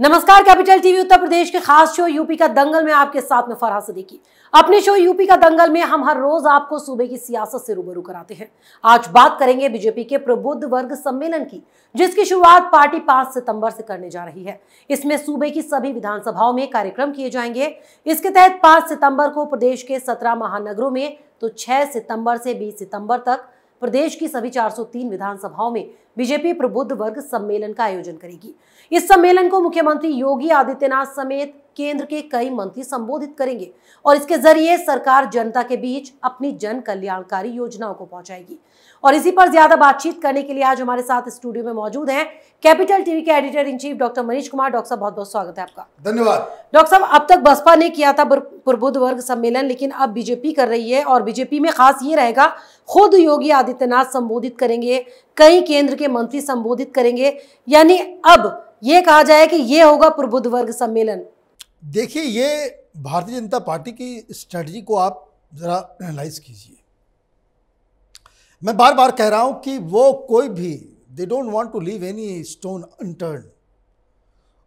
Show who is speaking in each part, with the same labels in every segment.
Speaker 1: नमस्कार capital TV उत्तर प्रदेश के खास शो यूपी का दंगल में आपके साथ में फरहा सदीकी अपने शो यूपी का दंगल में हम हर रोज आपको सूबे की सियासत से रूबरू कराते हैं आज बात करेंगे बीजेपी के प्रबुद्ध वर्ग सम्मेलन की जिसकी शुरुआत पार्टी 5 सितंबर से करने जा रही है इसमें सूबे की सभी विधानसभाओं में कार्यक्रम किए जाएंगे इसके तहत पांच सितंबर को प्रदेश के सत्रह महानगरों में तो छह सितंबर से बीस सितंबर तक प्रदेश की सभी चार विधानसभाओं में बीजेपी प्रबुद्ध वर्ग सम्मेलन का आयोजन करेगी इस सम्मेलन को मुख्यमंत्री योगी आदित्यनाथ समेत केंद्र के कई मंत्री संबोधित करेंगे और इसके जरिए सरकार जनता के बीच अपनी जन कल्याणकारी योजनाओं को पहुंचाएगी और इसी पर ज्यादा बातचीत करने के लिए आज हमारे साथ स्टूडियो में मौजूद हैं कैपिटल टीवी के editor in chief doctor Manish Kumar doctor साहब बहुत बहुत स्वागत है आपका धन्यवाद डॉक्टर साहब अब तक बसपा ने किया था प्रबुद्ध वर्ग सम्मेलन लेकिन अब बीजेपी कर रही है और बीजेपी में खास ये रहेगा खुद योगी आदित्यनाथ संबोधित करेंगे कई केंद्र के मंत्री संबोधित करेंगे यानी अब ये कहा जाए कि ये होगा प्रबुद्ध वर्ग सम्मेलन देखिए ये भारतीय जनता पार्टी की स्ट्रेटजी को आप ज़रा एनालाइज कीजिए
Speaker 2: मैं बार बार कह रहा हूं कि वो कोई भी they don't want to leave any stone unturn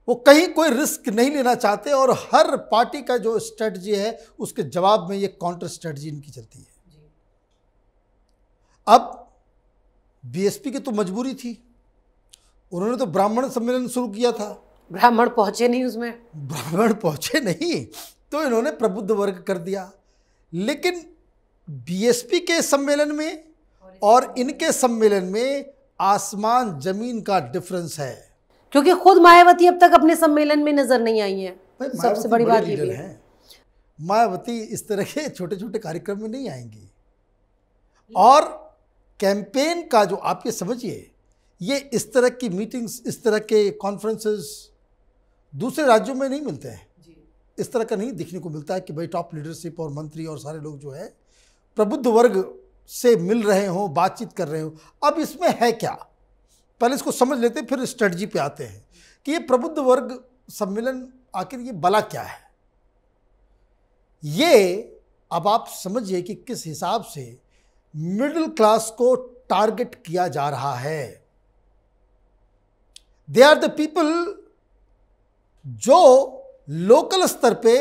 Speaker 2: वो कहीं कोई रिस्क नहीं लेना चाहते और हर पार्टी का जो स्ट्रेटजी है उसके जवाब में ये काउंटर स्ट्रेटजी इनकी चलती है अब बीएसपी की तो मजबूरी थी उन्होंने तो ब्राह्मण सम्मेलन शुरू किया था ब्राह्मण पहुंचे नहीं उसमें ब्राह्मण पहुंचे नहीं तो इन्होंने प्रबुद्ध वर्ग कर दिया लेकिन बीएसपी के सम्मेलन में और इनके सम्मेलन में आसमान जमीन का डिफरेंस है
Speaker 1: क्योंकि खुद मायावती अब तक अपने सम्मेलन में नजर नहीं आई है सबसे बड़ी बात ये है
Speaker 2: मायावती इस तरह के छोटे छोटे कार्यक्रम में नहीं आएंगी और कैंपेन का जो आप ये समझिए ये इस तरह की मीटिंग्स इस तरह के कॉन्फ्रेंसेस दूसरे राज्यों में नहीं मिलते हैं इस तरह का नहीं देखने को मिलता है कि भाई टॉप लीडरशिप और मंत्री और सारे लोग जो है प्रबुद्ध वर्ग से मिल रहे हों बातचीत कर रहे हों अब इसमें है क्या पहले इसको समझ लेते फिर स्ट्रेटजी पे आते हैं कि ये प्रबुद्ध वर्ग सम्मेलन आखिर ये बला क्या है ये अब आप समझिए कि किस हिसाब से मिडिल क्लास को टारगेट किया जा रहा है दे आर द पीपल जो लोकल स्तर पे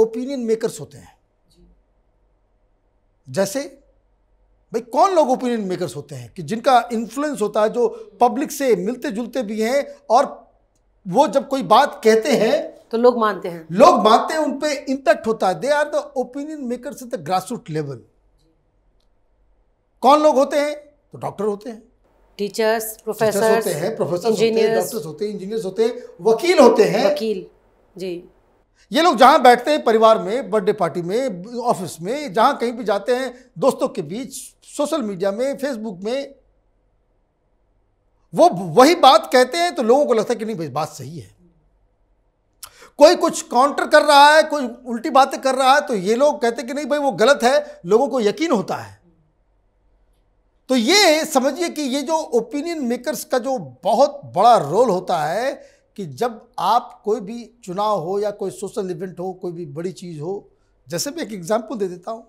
Speaker 2: ओपिनियन मेकर्स होते हैं जैसे भाई कौन लोग ओपिनियन मेकर्स होते हैं कि जिनका इन्फ्लुएंस होता है जो पब्लिक से मिलते जुलते भी हैं और वो जब कोई बात कहते हैं
Speaker 1: तो लोग मानते हैं लोग मानते हैं
Speaker 2: उन पर इम्पैक्ट होता है they are the opinion makers at the grass root level
Speaker 1: कौन लोग होते हैं तो डॉक्टर होते हैं टीचर्स प्रोफेसर होते हैं प्रोफेसर इंजीनियर्स डॉक्टर्स
Speaker 2: होते हैं इंजीनियर्स होते हैं वकील होते हैं
Speaker 1: वकील जी
Speaker 2: ये लोग जहाँ बैठते हैं परिवार में बर्थडे पार्टी में ऑफिस में जहाँ कहीं भी जाते हैं दोस्तों के बीच सोशल मीडिया में फेसबुक में वो वही बात कहते हैं तो लोगों को लगता है कि नहीं भाई बात सही है कोई कुछ काउंटर कर रहा है कोई उल्टी बातें कर रहा है तो ये लोग कहते हैं कि नहीं भाई वो गलत है लोगों को यकीन होता है तो ये समझिए कि ये जो ओपिनियन मेकर्स का जो बहुत बड़ा रोल होता है कि जब आप कोई भी चुनाव हो या कोई सोशल इवेंट हो कोई भी बड़ी चीज़ हो जैसे मैं एक एग्जाम्पल दे देता हूँ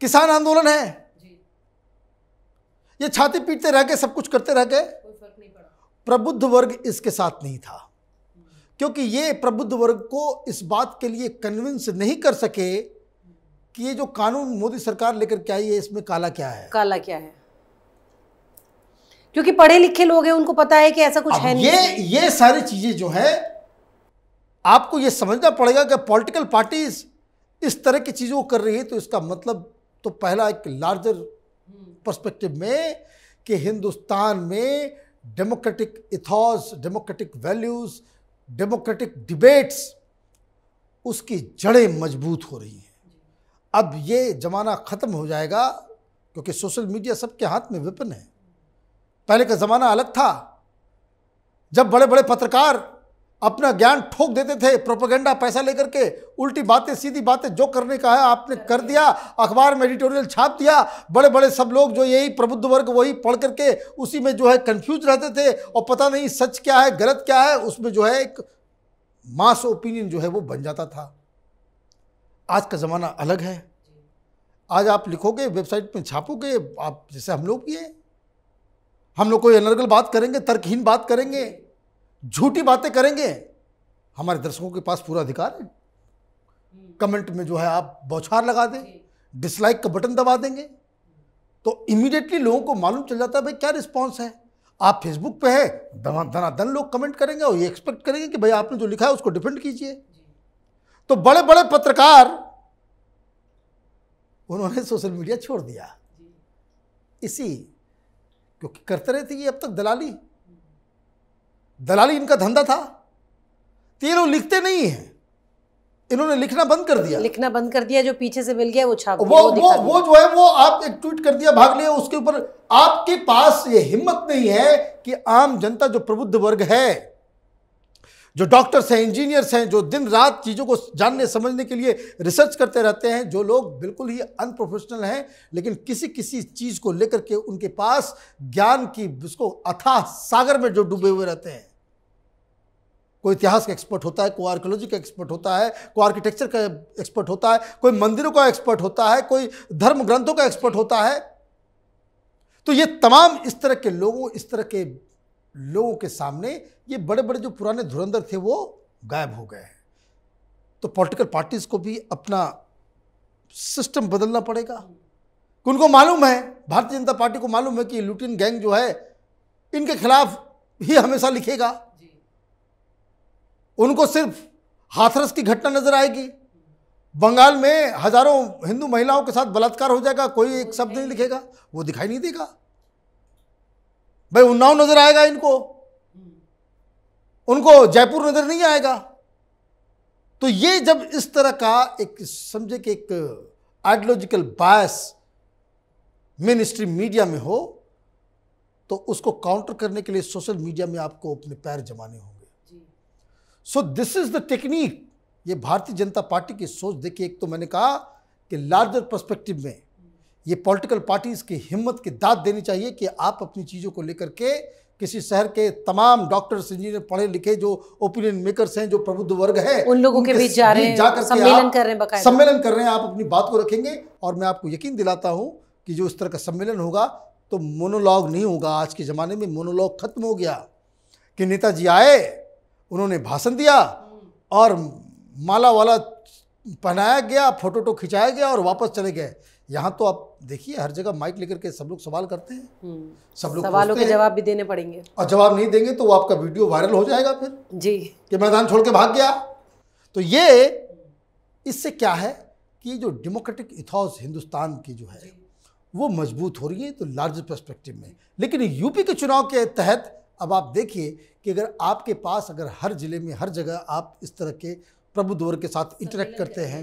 Speaker 2: किसान आंदोलन है ये छाती पीटते रह गए सब कुछ करते रह गए प्रबुद्ध वर्ग इसके साथ नहीं था क्योंकि ये प्रबुद्ध वर्ग को इस बात के लिए कन्विंस नहीं कर सके कि ये जो कानून मोदी
Speaker 1: सरकार लेकर के आई है इसमें काला क्या है काला क्या है क्योंकि पढ़े लिखे लोग हैं उनको पता है कि ऐसा कुछ है नहीं ये
Speaker 2: ये सारी चीजें जो है आपको ये समझना पड़ेगा कि पॉलिटिकल पार्टीज इस तरह की चीज़ों को कर रही है तो इसका मतलब तो पहला एक लार्जर पर्सपेक्टिव में कि हिंदुस्तान में democratic ethos democratic values democratic debates उसकी जड़ें मजबूत हो रही हैं अब ये ज़माना ख़त्म हो जाएगा क्योंकि सोशल मीडिया सबके हाथ में विपन है पहले का ज़माना अलग था जब बड़े बड़े पत्रकार अपना ज्ञान ठोक देते थे प्रोपोगेंडा पैसा लेकर के उल्टी बातें सीधी बातें जो करने का है आपने कर दिया अखबार में एडिटोरियल छाप दिया बड़े बड़े सब लोग जो यही प्रबुद्ध वर्ग वही पढ़ करके उसी में जो है कंफ्यूज रहते थे और पता नहीं सच क्या है गलत क्या है उसमें जो है एक मास ओपिनियन जो है वो बन जाता था आज का ज़माना अलग है आज आप लिखोगे वेबसाइट में छापोगे आप जैसे हम लोग भी हैं हम लोग कोई अनर्गल बात करेंगे तर्कहीन बात करेंगे झूठी बातें करेंगे हमारे दर्शकों के पास पूरा अधिकार है कमेंट में जो है आप बौछार लगा दें डिसलाइक का बटन दबा देंगे तो इमीडिएटली लोगों को मालूम चल जाता है भाई क्या रिस्पॉन्स है आप फेसबुक पे है धना धनाधन लोग कमेंट करेंगे और ये एक्सपेक्ट करेंगे कि भाई आपने जो लिखा है उसको डिफेंड कीजिए तो बड़े बड़े पत्रकार उन्होंने सोशल मीडिया छोड़ दिया इसी क्योंकि करते रहे थे ये अब तक दलाली दलाली इनका धंधा था तो ये लोग लिखते नहीं
Speaker 1: हैं इन्होंने लिखना बंद कर दिया लिखना बंद कर दिया जो पीछे से मिल गया वो छाप वो वो वो जो है वो आप
Speaker 2: एक ट्वीट कर दिया भाग लिया उसके ऊपर आपके पास ये हिम्मत नहीं है कि आम जनता जो प्रबुद्ध वर्ग है जो डॉक्टर्स हैं इंजीनियर्स हैं जो दिन रात चीज़ों को जानने समझने के लिए रिसर्च करते रहते हैं जो लोग बिल्कुल ही अनप्रोफेशनल हैं लेकिन किसी किसी चीज़ को लेकर के उनके पास ज्ञान की उसको अथाह सागर में जो डूबे हुए रहते हैं कोई इतिहास का एक्सपर्ट होता है कोई आर्कोलॉजी का एक्सपर्ट होता है कोई आर्किटेक्चर का एक्सपर्ट होता है कोई मंदिरों का एक्सपर्ट होता है कोई धर्म ग्रंथों का एक्सपर्ट होता है तो ये तमाम इस तरह के लोगों इस तरह के लोगों के सामने ये बड़े बड़े जो पुराने धुरंधर थे वो गायब हो गए हैं तो पॉलिटिकल पार्टीज़ को भी अपना सिस्टम बदलना पड़ेगा उनको मालूम है भारतीय जनता पार्टी को मालूम है कि लुटिन गैंग जो है इनके खिलाफ ही हमेशा लिखेगा उनको सिर्फ हाथरस की घटना नजर आएगी बंगाल में हजारों हिंदू महिलाओं के साथ बलात्कार हो जाएगा कोई एक शब्द नहीं लिखेगा वो दिखाई नहीं देगा भाई उन्नाव नजर आएगा इनको उनको जयपुर नजर नहीं आएगा तो ये जब इस तरह का एक समझे कि एक ideological bias mainstream media में हो तो उसको काउंटर करने के लिए सोशल मीडिया में आपको अपने पैर जमाने होंगे so this is the technique ये भारतीय जनता पार्टी की सोच देखिए एक तो मैंने कहा कि लार्जर पर्सपेक्टिव में ये पॉलिटिकल पार्टीज़ की हिम्मत की दाद देनी चाहिए कि आप अपनी चीज़ों को लेकर के किसी शहर के तमाम डॉक्टर्स इंजीनियर पढ़े लिखे जो ओपिनियन मेकर्स हैं जो प्रबुद्ध वर्ग है उन लोगों के बीच जा रहे हैं जाकर सम्मेलन कर रहे हैं सम्मेलन कर रहे हैं आप अपनी बात को रखेंगे और मैं आपको यकीन दिलाता हूँ कि जो इस तरह का सम्मेलन होगा तो मोनोलॉग नहीं होगा आज के ज़माने में मोनोलॉग खत्म हो गया कि नेताजी आए उन्होंने भाषण दिया और माला वाला पहनाया गया फोटो तो खिंचाया गया और वापस चले गए यहाँ तो आप देखिए हर जगह माइक लेकर के सब लोग सवाल करते हैं हम्म। सब लोग सवालों के जवाब
Speaker 1: भी देने पड़ेंगे
Speaker 2: और जवाब नहीं देंगे तो वो आपका वीडियो वायरल हो जाएगा फिर जी कि मैदान छोड़ के भाग गया तो ये इससे क्या है कि जो डेमोक्रेटिक इथॉस हिंदुस्तान की जो है वो मजबूत हो रही है तो लार्ज परस्पेक्टिव में लेकिन यूपी के चुनाव के तहत अब आप देखिए कि अगर आपके पास अगर हर ज़िले में हर जगह आप इस तरह के प्रबुद्ध वर्ग के साथ इंटरेक्ट करते हैं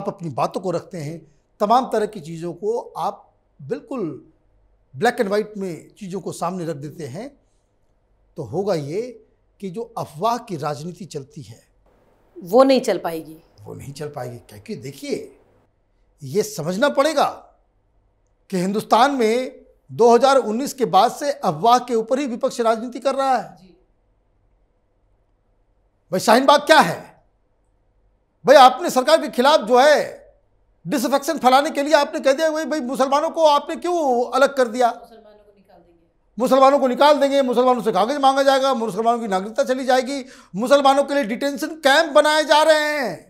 Speaker 2: आप अपनी बातों को रखते हैं तमाम तरह की चीज़ों को आप बिल्कुल ब्लैक एंड वाइट में चीज़ों को सामने रख देते हैं तो होगा ये कि जो अफवाह की राजनीति चलती है
Speaker 1: वो नहीं चल पाएगी
Speaker 2: वो नहीं चल पाएगी क्योंकि देखिए ये समझना पड़ेगा कि हिंदुस्तान में 2019 के बाद से अफवाह के ऊपर ही विपक्ष राजनीति कर रहा है भाई शाहीन बाग क्या है भाई आपने सरकार के खिलाफ जो है डिसफेक्शन फैलाने के लिए आपने कह दिया भाई भाई मुसलमानों को आपने क्यों अलग कर दिया मुसलमानों को निकाल देंगे मुसलमानों से कागज मांगा जाएगा मुसलमानों की नागरिकता चली जाएगी मुसलमानों के लिए डिटेंशन कैंप बनाए जा रहे हैं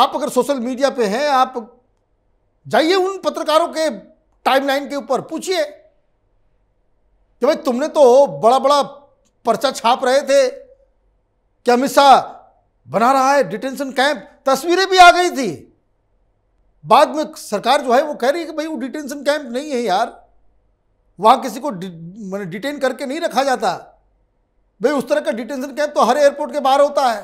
Speaker 2: आप अगर सोशल मीडिया पे हैं आप जाइए उन पत्रकारों के टाइमलाइन के ऊपर पूछिए कि भाई तुमने तो बड़ा बड़ा पर्चा छाप रहे थे कि अमित शाह बना रहा है डिटेंशन कैंप तस्वीरें भी आ गई थी बाद में सरकार जो है वो कह रही है कि भाई वो डिटेंशन कैंप नहीं है यार वहाँ किसी को मैंने डिटेन करके नहीं रखा जाता भाई उस तरह का डिटेंशन कैंप तो हर एयरपोर्ट के बाहर होता है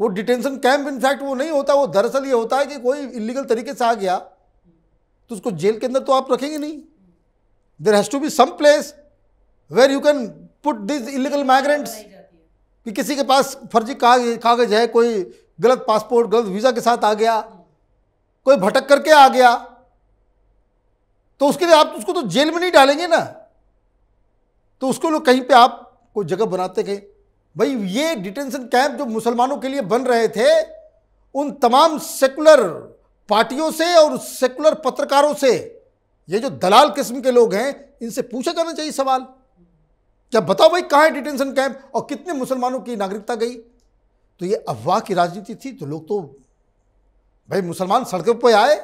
Speaker 2: वो डिटेंशन कैंप इनफैक्ट वो नहीं होता वो दरअसल ये होता है कि कोई इलीगल तरीके से आ गया तो उसको जेल के अंदर तो आप रखेंगे नहीं there has to be some place where you can put this illegal migrants कि किसी के पास फर्जी कागज है कोई गलत पासपोर्ट गलत वीज़ा के साथ आ गया कोई भटक करके आ गया तो उसके लिए आप उसको तो जेल में नहीं डालेंगे ना तो उसको लोग कहीं पे आप कोई जगह बनाते गए भाई ये डिटेंशन कैंप जो मुसलमानों के लिए बन रहे थे उन तमाम सेकुलर पार्टियों से और सेकुलर पत्रकारों से ये जो दलाल किस्म के लोग हैं इनसे पूछा जाना चाहिए सवाल क्या बताओ भाई कहाँ है डिटेंशन कैंप और कितने मुसलमानों की नागरिकता गई तो ये अफवाह की राजनीति थी तो लोग तो भाई मुसलमान सड़कों पर आए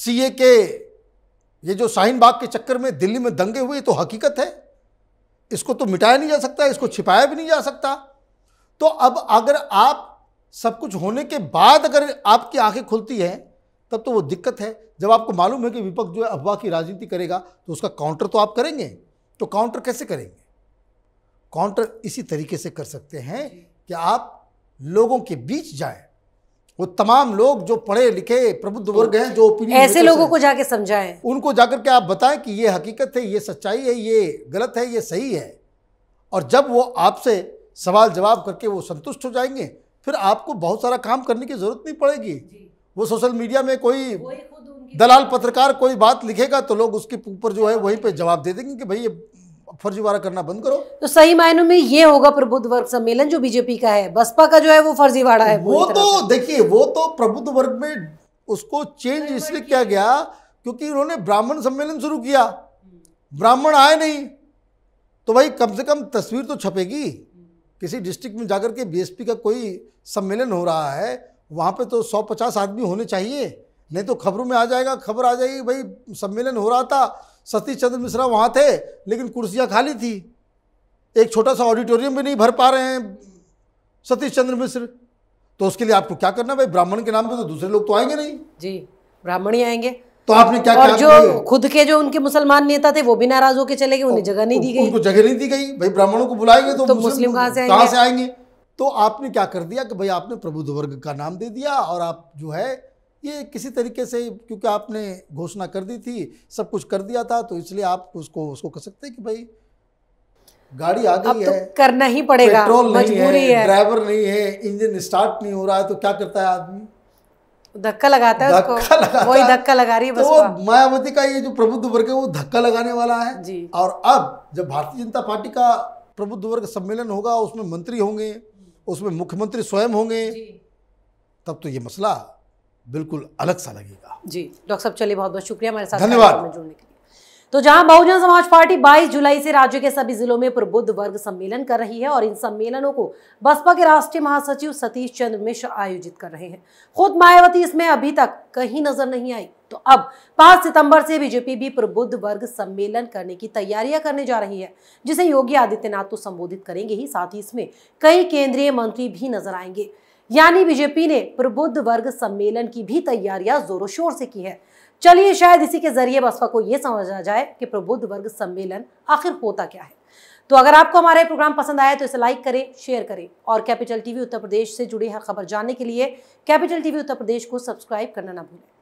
Speaker 2: सीए के ये जो शाहीन बाग के चक्कर में दिल्ली में दंगे हुए तो हकीकत है इसको तो मिटाया नहीं जा सकता इसको छिपाया भी नहीं जा सकता तो अब अगर आप सब कुछ होने के बाद अगर आपकी आंखें खुलती हैं तब तो वो दिक्कत है जब आपको मालूम है कि विपक्ष जो है अफवाह की राजनीति करेगा तो उसका काउंटर तो आप करेंगे तो काउंटर कैसे करेंगे काउंटर इसी तरीके से कर सकते हैं कि आप लोगों के बीच जाए वो तमाम लोग जो पढ़े लिखे प्रबुद्ध वर्ग हैं जो ओपिनियन ऐसे लोगों को
Speaker 1: जाके समझाएं
Speaker 2: उनको जाकर के आप बताएं कि ये हकीकत है ये सच्चाई है ये गलत है ये सही है और जब वो आपसे सवाल जवाब करके वो संतुष्ट हो जाएंगे फिर आपको बहुत सारा काम करने की ज़रूरत नहीं पड़ेगी वो सोशल मीडिया में कोई दलाल पत्रकार कोई बात लिखेगा तो लोग उसके ऊपर जो है वहीं पर जवाब दे देंगे कि भाई ये फर्जीवाड़ा करना बंद करो
Speaker 1: तो सही मायनों में ये होगा प्रबुद्ध वर्ग सम्मेलन जो बीजेपी का है बसपा का जो है वो फर्जीवाड़ा है वो तो
Speaker 2: देखिए वो तो प्रबुद्ध वर्ग में उसको चेंज इसलिए किया गया क्योंकि उन्होंने ब्राह्मण सम्मेलन शुरू किया ब्राह्मण आए नहीं तो भाई कम से कम तस्वीर तो छपेगी किसी डिस्ट्रिक्ट में जाकर के बीएसपी का कोई सम्मेलन हो रहा है वहाँ पे तो 150 आदमी होने चाहिए नहीं तो खबरों में आ जाएगा खबर आ जाएगी भाई सम्मेलन हो रहा था सतीश चंद्र मिश्रा वहाँ थे लेकिन कुर्सियाँ खाली थी एक छोटा सा ऑडिटोरियम भी नहीं भर पा रहे हैं सतीश चंद्र मिश्र तो उसके लिए आपको क्या करना भाई ब्राह्मण के नाम पे तो दूसरे लोग तो आएंगे नहीं
Speaker 1: जी ब्राह्मण ही आएंगे तो आपने क्या और क्या जो खुद के जो उनके मुसलमान नेता थे वो भी नाराज होकर चले गए उन्हें जगह नहीं दी गई उनको जगह नहीं
Speaker 2: दी गई भाई ब्राह्मणों को बुलाएंगे तो, तो मुस्लिम कहाँ से कहाँ से आएंगे तो आपने क्या कर दिया कि भाई आपने प्रबुद्ध वर्ग का नाम दे दिया और आप जो है ये किसी तरीके से क्योंकि आपने घोषणा कर दी थी सब कुछ कर दिया था तो इसलिए आप उसको उसको कर सकते हैं कि भाई गाड़ी आ गई तो है करना ही पड़ेगा पेट्रोल नहीं है, है। ड्राइवर नहीं है इंजन स्टार्ट नहीं हो रहा है तो क्या करता है आदमी धक्का लगाता है उसको लगाता वही धक्का लगा रही है तो बस तो मायावती का ये जो प्रबुद्ध वर्ग है वो धक्का लगाने वाला है जी और अब जब भारतीय जनता पार्टी का प्रबुद्ध वर्ग सम्मेलन होगा उसमें मंत्री होंगे उसमें मुख्यमंत्री स्वयं होंगे तब तो ये मसला बिल्कुल अलग सा लगेगा
Speaker 1: जी डॉक्टर साहब चलिए बहुत बहुत शुक्रिया हमारे साथ धन्यवाद जुड़ने के लिए तो जहां बहुजन समाज पार्टी 22 जुलाई से राज्य के सभी जिलों में प्रबुद्ध वर्ग सम्मेलन कर रही है और इन सम्मेलनों को बसपा के राष्ट्रीय महासचिव सतीश चंद्र मिश्र आयोजित कर रहे हैं खुद मायावती इसमें अभी तक कहीं नजर नहीं आई तो अब 5 सितंबर से बीजेपी भी प्रबुद्ध वर्ग सम्मेलन करने की तैयारियां करने जा रही है जिसे योगी आदित्यनाथ तो संबोधित करेंगे ही साथ ही इसमें कई केंद्रीय मंत्री भी नजर आएंगे यानी बीजेपी ने प्रबुद्ध वर्ग सम्मेलन की भी तैयारियां जोरों शोर से की है चलिए शायद इसी के जरिए बसपा को यह समझा जाए कि प्रबुद्ध वर्ग सम्मेलन आखिर होता क्या है तो अगर आपको हमारा प्रोग्राम पसंद आया तो इसे लाइक करें शेयर करें और कैपिटल टीवी उत्तर प्रदेश से जुड़ी हर खबर जानने के लिए कैपिटल टीवी उत्तर प्रदेश को सब्सक्राइब करना ना भूलें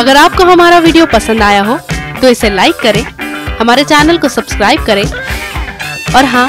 Speaker 1: अगर आपको हमारा वीडियो पसंद आया हो तो इसे लाइक करें हमारे चैनल को सब्सक्राइब करें और हाँ